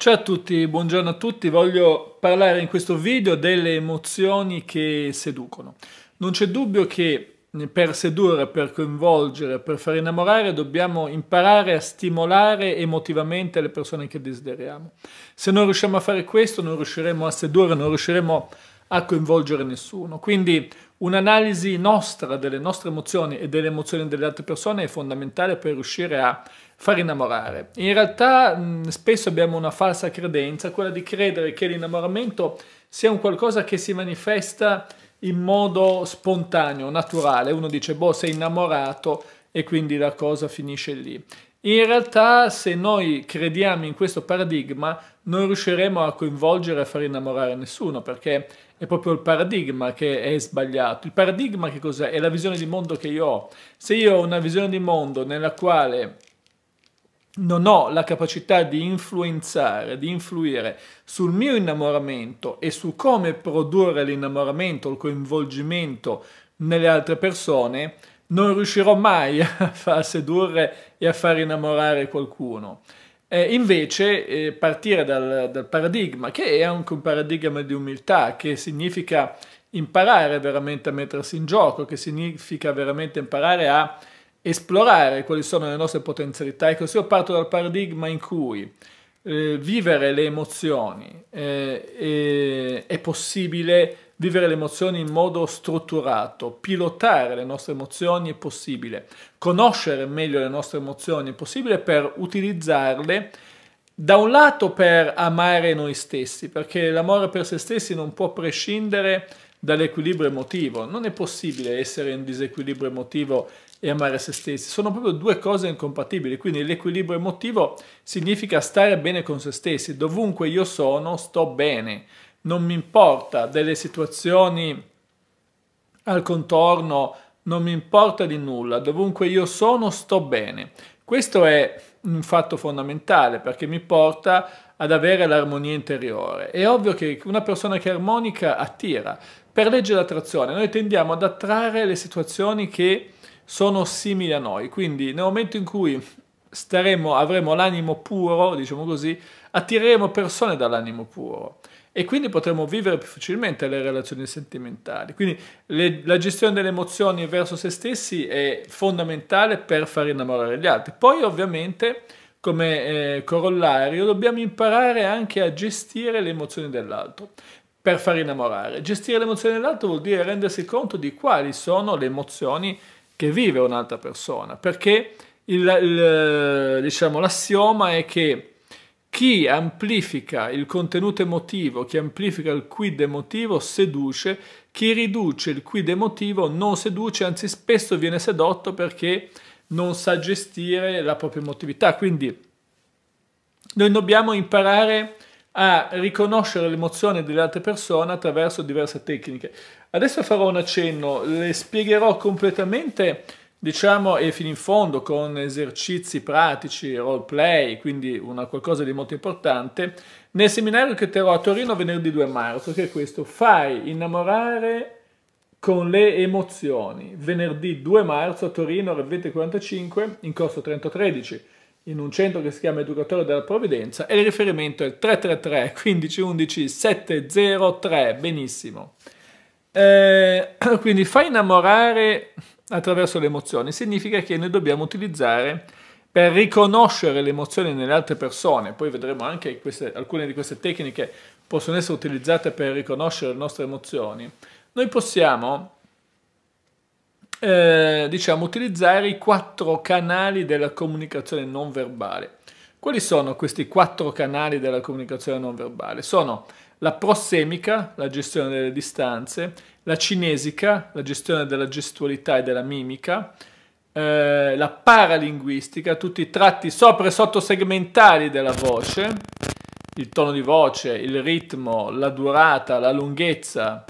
Ciao a tutti, buongiorno a tutti, voglio parlare in questo video delle emozioni che seducono. Non c'è dubbio che per sedurre, per coinvolgere, per far innamorare dobbiamo imparare a stimolare emotivamente le persone che desideriamo. Se non riusciamo a fare questo non riusciremo a sedurre, non riusciremo a a coinvolgere nessuno. Quindi un'analisi nostra delle nostre emozioni e delle emozioni delle altre persone è fondamentale per riuscire a far innamorare. In realtà mh, spesso abbiamo una falsa credenza, quella di credere che l'innamoramento sia un qualcosa che si manifesta in modo spontaneo, naturale. Uno dice, boh, sei innamorato e quindi la cosa finisce lì. In realtà, se noi crediamo in questo paradigma, non riusciremo a coinvolgere e a far innamorare nessuno, perché è proprio il paradigma che è sbagliato. Il paradigma che cos'è? È la visione di mondo che io ho. Se io ho una visione di mondo nella quale non ho la capacità di influenzare, di influire sul mio innamoramento e su come produrre l'innamoramento, il coinvolgimento nelle altre persone, non riuscirò mai a far sedurre e a far innamorare qualcuno. Eh, invece eh, partire dal, dal, paradigma, che è anche un paradigma di umiltà, che significa imparare veramente a mettersi in gioco, che significa veramente imparare a esplorare quali sono le nostre potenzialità. Ecco, se io parto dal paradigma in cui eh, vivere le emozioni eh, eh, è possibile vivere le emozioni in modo strutturato, pilotare le nostre emozioni è possibile, conoscere meglio le nostre emozioni è possibile per utilizzarle da un lato per amare noi stessi, perché l'amore per se stessi non può prescindere dall'equilibrio emotivo, non è possibile essere in disequilibrio emotivo e amare se stessi, sono proprio due cose incompatibili, quindi l'equilibrio emotivo significa stare bene con se stessi, dovunque io sono sto bene, non mi importa delle situazioni al contorno, non mi importa di nulla, dovunque io sono sto bene. Questo è un fatto fondamentale perché mi porta ad avere l'armonia interiore. È ovvio che una persona che è armonica attira. Per legge d'attrazione noi tendiamo ad attrarre le situazioni che sono simili a noi, quindi nel momento in cui staremo, avremo l'animo puro, diciamo così, attireremo persone dall'animo puro e quindi potremo vivere più facilmente le relazioni sentimentali. Quindi le, la gestione delle emozioni verso se stessi è fondamentale per far innamorare gli altri. Poi ovviamente come eh, corollario dobbiamo imparare anche a gestire le emozioni dell'altro per far innamorare. Gestire le emozioni dell'altro vuol dire rendersi conto di quali sono le emozioni che vive un'altra persona, perché il, diciamo, l'assioma è che chi amplifica il contenuto emotivo, chi amplifica il quid emotivo seduce, chi riduce il quid emotivo non seduce, anzi spesso viene sedotto perché non sa gestire la propria emotività. Quindi noi dobbiamo imparare a riconoscere l'emozione delle altre persone attraverso diverse tecniche. Adesso farò un accenno, le spiegherò completamente diciamo, e fino in fondo con esercizi pratici, role play, quindi una qualcosa di molto importante, nel seminario che terrò a Torino venerdì 2 marzo, che è questo, fai innamorare con le emozioni, venerdì 2 marzo a Torino ore 20.45 in corso 3013 in un centro che si chiama Educatore della Provvidenza e il riferimento è il 333 1511 703, benissimo. Eh, quindi fa innamorare attraverso le emozioni significa che noi dobbiamo utilizzare per riconoscere le emozioni nelle altre persone, poi vedremo anche queste, alcune di queste tecniche possono essere utilizzate per riconoscere le nostre emozioni, noi possiamo eh, diciamo, utilizzare i quattro canali della comunicazione non verbale. Quali sono questi quattro canali della comunicazione non verbale? Sono la prossemica, la gestione delle distanze, la cinesica, la gestione della gestualità e della mimica, eh, la paralinguistica, tutti i tratti sopra e sotto sottosegmentali della voce, il tono di voce, il ritmo, la durata, la lunghezza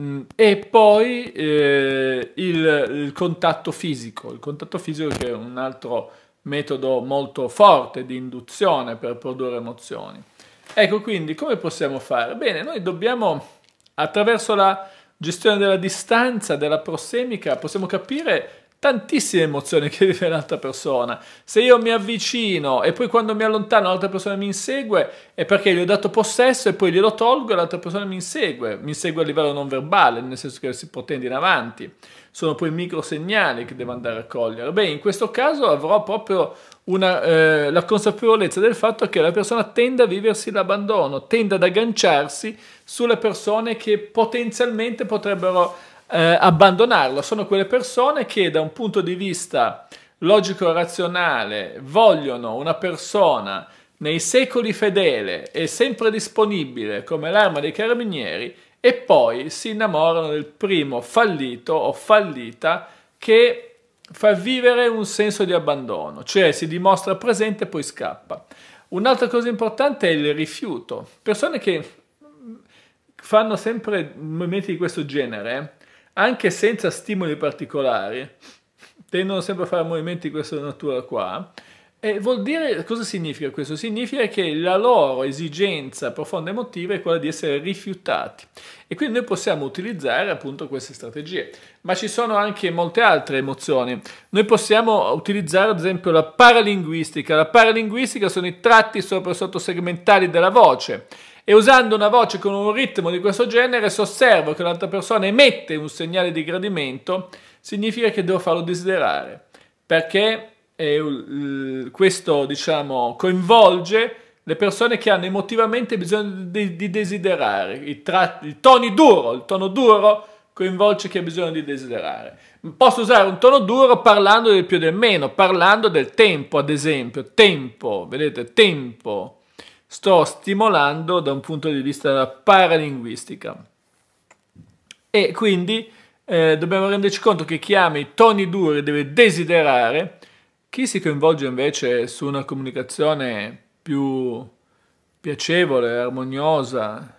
mm, e poi eh, il, il contatto fisico, il contatto fisico che è un altro metodo molto forte di induzione per produrre emozioni. Ecco quindi come possiamo fare? Bene, noi dobbiamo attraverso la gestione della distanza, della prossemica, possiamo capire tantissime emozioni che vive l'altra persona. Se io mi avvicino e poi quando mi allontano l'altra persona mi insegue, è perché gli ho dato possesso e poi glielo tolgo e l'altra persona mi insegue. Mi insegue a livello non verbale, nel senso che si protende in avanti. Sono poi microsegnali che devo andare a cogliere. Beh, in questo caso avrò proprio una, eh, la consapevolezza del fatto che la persona tende a viversi l'abbandono, tende ad agganciarsi sulle persone che potenzialmente potrebbero eh, abbandonarlo. Sono quelle persone che da un punto di vista logico-razionale vogliono una persona nei secoli fedele e sempre disponibile come l'arma dei carabinieri e poi si innamorano del primo fallito o fallita che fa vivere un senso di abbandono, cioè si dimostra presente e poi scappa. Un'altra cosa importante è il rifiuto. Persone che fanno sempre movimenti di questo genere, anche senza stimoli particolari, tendono sempre a fare movimenti di questa natura qua, e vuol dire, cosa significa questo? Significa che la loro esigenza profonda emotiva è quella di essere rifiutati e quindi noi possiamo utilizzare appunto queste strategie. Ma ci sono anche molte altre emozioni. Noi possiamo utilizzare ad esempio la paralinguistica. La paralinguistica sono i tratti sopra e sotto segmentali della voce e usando una voce con un ritmo di questo genere, se osservo che un'altra persona emette un segnale di gradimento, significa che devo farlo desiderare, perché e questo diciamo coinvolge le persone che hanno emotivamente bisogno di, di desiderare, il, il, tono duro, il tono duro coinvolge chi ha bisogno di desiderare. Posso usare un tono duro parlando del più e del meno, parlando del tempo, ad esempio, tempo, vedete, tempo. Sto stimolando da un punto di vista della paralinguistica. E quindi eh, dobbiamo renderci conto che chi ama i toni duri deve desiderare, chi si coinvolge invece su una comunicazione più piacevole, armoniosa,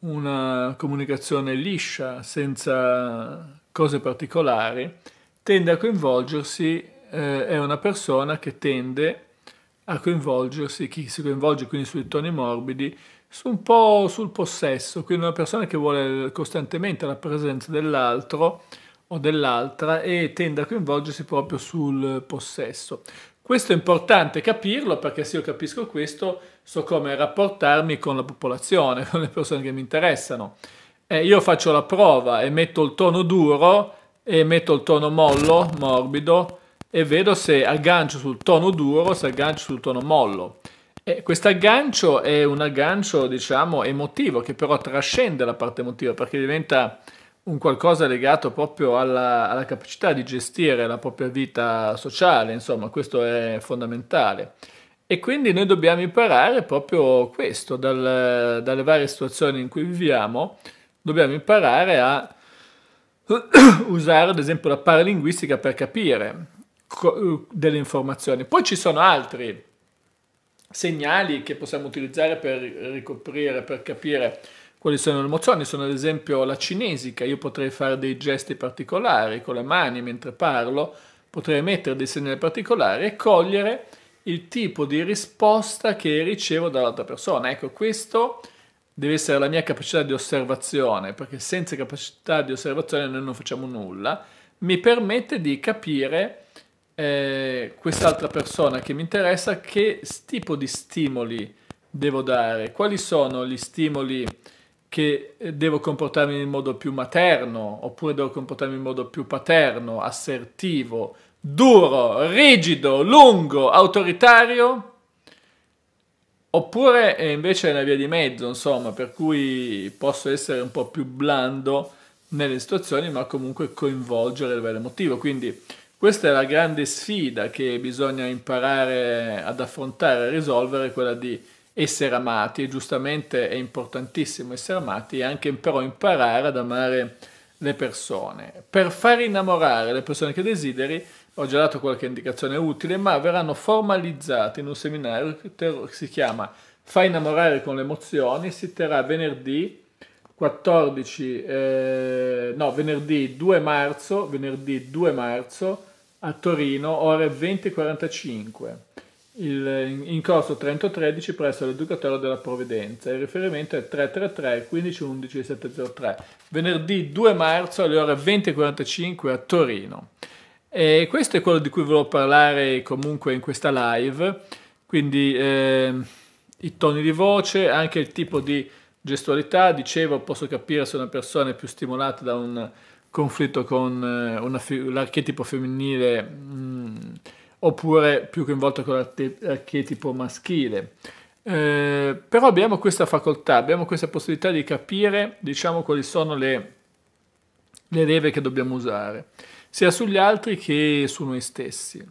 una comunicazione liscia, senza cose particolari, tende a coinvolgersi, eh, è una persona che tende a coinvolgersi, chi si coinvolge quindi sui toni morbidi, su un po' sul possesso, quindi una persona che vuole costantemente la presenza dell'altro, o dell'altra e tende a coinvolgersi proprio sul possesso. Questo è importante capirlo perché se io capisco questo so come rapportarmi con la popolazione, con le persone che mi interessano. Eh, io faccio la prova e metto il tono duro e metto il tono mollo, morbido, e vedo se aggancio sul tono duro, o se aggancio sul tono mollo. questo aggancio è un aggancio, diciamo, emotivo, che però trascende la parte emotiva, perché diventa un qualcosa legato proprio alla, alla, capacità di gestire la propria vita sociale, insomma, questo è fondamentale. E quindi noi dobbiamo imparare proprio questo, dal, dalle varie situazioni in cui viviamo, dobbiamo imparare a usare ad esempio la paralinguistica per capire co- delle informazioni. Poi ci sono altri segnali che possiamo utilizzare per ricoprire, per capire quali sono le emozioni? Sono ad esempio la cinesica, io potrei fare dei gesti particolari con le mani mentre parlo, potrei mettere dei segnali particolari e cogliere il tipo di risposta che ricevo dall'altra persona. Ecco, questo deve essere la mia capacità di osservazione, perché senza capacità di osservazione noi non facciamo nulla, mi permette di capire eh, quest'altra persona che mi interessa che tipo di stimoli devo dare, quali sono gli stimoli che eh, devo comportarmi in modo più materno, oppure devo comportarmi in modo più paterno, assertivo, duro, rigido, lungo, autoritario, oppure invece è una via di mezzo, insomma, per cui posso essere un po' più blando nelle situazioni, ma comunque coinvolgere a livello emotivo. Quindi questa è la grande sfida che bisogna imparare ad affrontare, a risolvere, quella di essere amati, e giustamente è importantissimo essere amati, e anche però imparare ad amare le persone. Per far innamorare le persone che desideri, ho già dato qualche indicazione utile, ma verranno formalizzate in un seminario che si chiama Fa innamorare con le emozioni, si terrà venerdì 14, eh, no, venerdì 2 marzo, venerdì 2 marzo a Torino, ore 20.45 il, eh, in corso 3013 presso l'Educatore della Provvidenza. Il riferimento è 333 1511 703, venerdì 2 marzo alle ore 20.45 a Torino. E questo è quello di cui volevo parlare comunque in questa live, quindi eh, i toni di voce, anche il tipo di gestualità, dicevo posso capire se una persona è più stimolata da un conflitto con eh, l'archetipo femminile. Mh, mm, oppure più coinvolto con l'archetipo maschile. Eh, però abbiamo questa facoltà, abbiamo questa possibilità di capire, diciamo, quali sono le, le leve che dobbiamo usare, sia sugli altri che su noi stessi.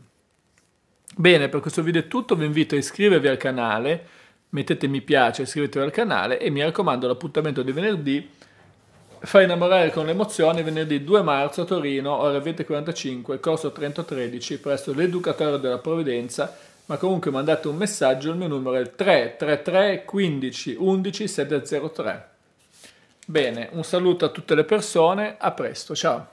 Bene, per questo video è tutto, vi invito a iscrivervi al canale, mettete mi piace, iscrivetevi al canale e mi raccomando l'appuntamento di venerdì Fa innamorare con le emozioni venerdì 2 marzo a Torino, ore 20.45, corso 3013, presso l'Educatore della Provvidenza, ma comunque mandate un messaggio, il mio numero è il 333 15 11 703. Bene, un saluto a tutte le persone, a presto, ciao!